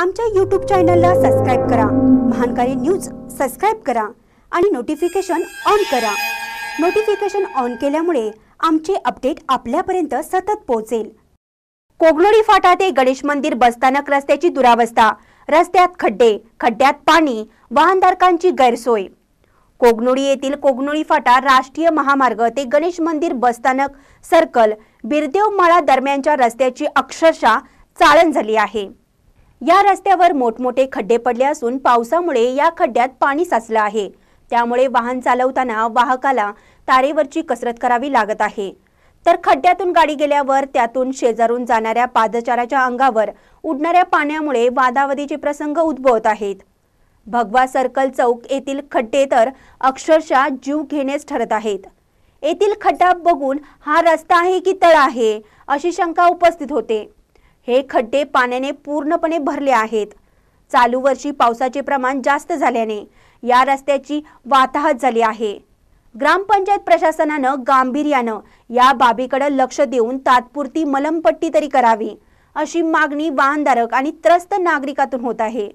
आमच्या यूट्यूब चॅनलला सबस्क्राईब करा महानकारी न्यूज सबस्क्राईब करा आणि नोटिफिकेशन ऑन करा नोटिफिकेशन ऑन केल्यामुळे आमचे अपडेट आपल्यापर्यंत सतत पोहोचेल कोगनोडी फाटा ते गणेश मंदिर बसस्थानक रस्त्याची दुरावस्था रस्त्यात खड्डे खड्ड्यात पाणी वाहनधारकांची गैरसोय कोगनोडी येथील कोगनोळी फाटा राष्ट्रीय महामार्ग ते गणेश मंदिर बसस्थानक सर्कल बिरदेव माळा दरम्यानच्या रस्त्याची अक्षरशः चाळण झाली आहे या रस्त्यावर मोठमोठे खड्डे पडले असून पावसामुळे या खड्ड्यात पाणी साचलं आहे त्यामुळे वाहन चालवताना वाहकाला तारेवरची कसरत करावी लागत आहे तर खड्ड्यातून गाडी गेल्यावर त्यातून शेजारून जाणाऱ्या पादचाराच्या अंगावर उडणाऱ्या पाण्यामुळे वादावधीचे प्रसंग उद्भवत आहेत भगवा सर्कल चौक येथील खड्डे तर अक्षरशः जीव घेणेच ठरत आहेत येथील खड्डा बघून हा रस्ता आहे की तळ आहे अशी शंका उपस्थित होते हे खड्डे पाण्याने पूर्णपणे भरले आहेत चालू वर्षी पावसाचे प्रमाण जास्त झाल्याने या रस्त्याची वाताहत झाली आहे ग्रामपंचायत प्रशासनानं गांभीर्यानं या बाबीकडे लक्ष देऊन तात्पुरती मलमपट्टी तरी करावी अशी मागणी वाहनधारक आणि त्रस्त नागरिकातून होत आहे